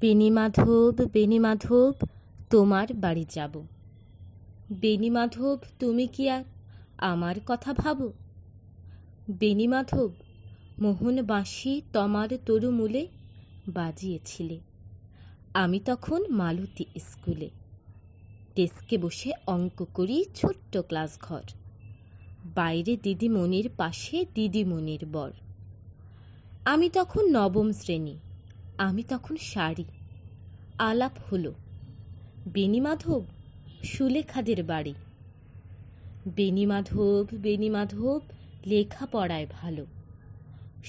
বেণী মাধব তোমার বাড়ি যাব মাধব তুমি কি আর আমার কথা ভাবো বেণীমাধব মোহন বাঁশি তমার মূলে বাজিয়েছিলে আমি তখন মালতী স্কুলে ডেস্কে বসে অঙ্ক করি ছোট্ট ক্লাস ঘর বাইরে দিদিমণির পাশে দিদিমণির বর আমি তখন নবম শ্রেণী আমি তখন সারি আলাপ হলো বেণীমাধব সুলেখাদের বাড়ি বেণীমাধব বেণীমাধব লেখাপড়ায় ভালো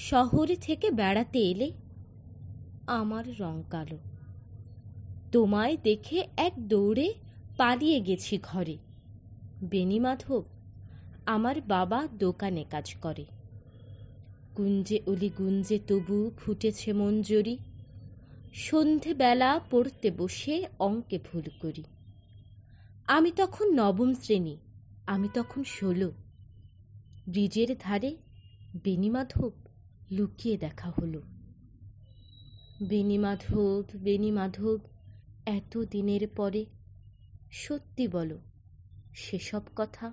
শহরে থেকে বেড়াতে এলে আমার রং কালো তোমায় দেখে এক দৌড়ে পালিয়ে গেছি ঘরে বেণীমাধব আমার বাবা দোকানে কাজ করে গুঞ্জে অলি গুঞ্জে তবু ফুটেছে মঞ্জুরি সন্ধেবেলা পড়তে বসে অঙ্কে ভুল করি আমি তখন নবম শ্রেণী আমি তখন ষোলো ব্রিজের ধারে বেনিমাধব লুকিয়ে দেখা হলো বেনিমাধব বেনিমাধব এত দিনের পরে সত্যি বলো সেসব কথা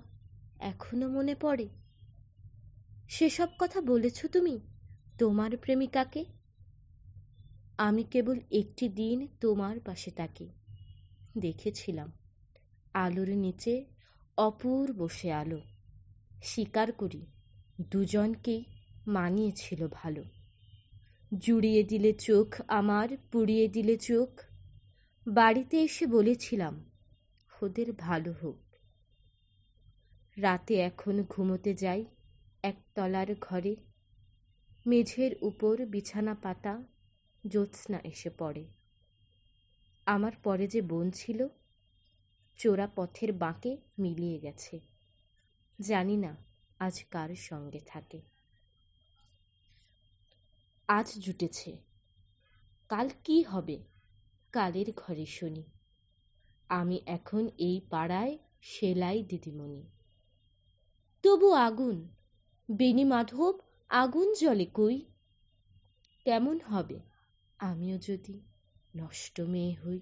এখনো মনে পড়ে সেসব কথা বলেছ তুমি তোমার প্রেমিকাকে আমি কেবল একটি দিন তোমার পাশে তাকে দেখেছিলাম আলোর নিচে অপুর বসে আলো স্বীকার করি দুজনকেই মানিয়েছিল ভালো জুড়িয়ে দিলে চোখ আমার পুড়িয়ে দিলে চোখ বাড়িতে এসে বলেছিলাম ওদের ভালো হোক রাতে এখন ঘুমোতে যাই একতলার ঘরে মেঝের উপর বিছানা পাতা জ্যোৎস্না এসে পড়ে আমার পরে যে বোন ছিল চোরা পথের বাঁকে মিলিয়ে গেছে জানি না আজ কার সঙ্গে থাকে আজ জুটেছে কাল কি হবে কালের ঘরে শুনি আমি এখন এই পাড়ায় সেলাই দিদিমণি তবু আগুন বেনি মাধব আগুন জলে কই কেমন হবে আমিও যদি নষ্ট মেয়ে হই